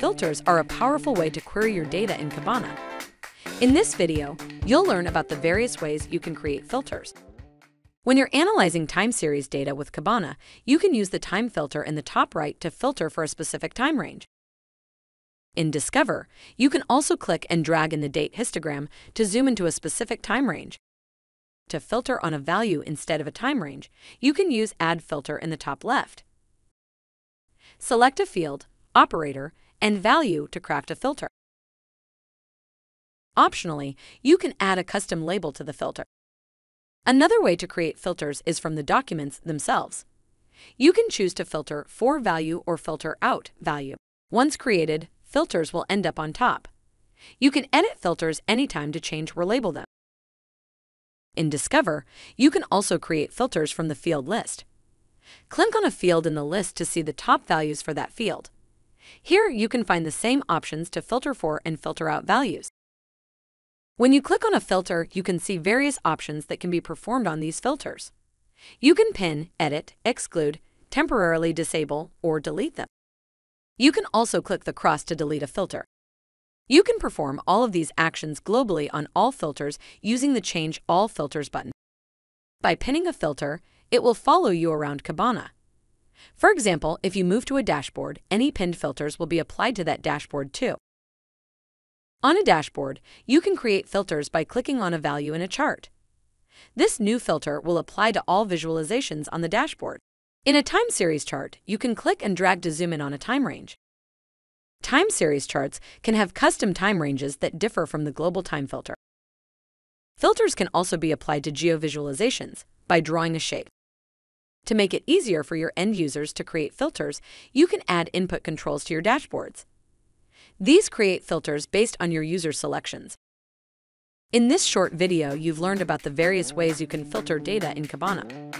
Filters are a powerful way to query your data in Kibana. In this video, you'll learn about the various ways you can create filters. When you're analyzing time series data with Kibana, you can use the time filter in the top right to filter for a specific time range. In Discover, you can also click and drag in the date histogram to zoom into a specific time range. To filter on a value instead of a time range, you can use Add Filter in the top left. Select a field, operator, and value to craft a filter. Optionally, you can add a custom label to the filter. Another way to create filters is from the documents themselves. You can choose to filter for value or filter out value. Once created, filters will end up on top. You can edit filters anytime to change or label them. In Discover, you can also create filters from the field list. Click on a field in the list to see the top values for that field. Here, you can find the same options to filter for and filter out values. When you click on a filter, you can see various options that can be performed on these filters. You can pin, edit, exclude, temporarily disable, or delete them. You can also click the cross to delete a filter. You can perform all of these actions globally on all filters using the Change All Filters button. By pinning a filter, it will follow you around Kibana, for example, if you move to a dashboard, any pinned filters will be applied to that dashboard too. On a dashboard, you can create filters by clicking on a value in a chart. This new filter will apply to all visualizations on the dashboard. In a time series chart, you can click and drag to zoom in on a time range. Time series charts can have custom time ranges that differ from the global time filter. Filters can also be applied to geovisualizations by drawing a shape. To make it easier for your end users to create filters, you can add input controls to your dashboards. These create filters based on your user selections. In this short video, you've learned about the various ways you can filter data in Kibana.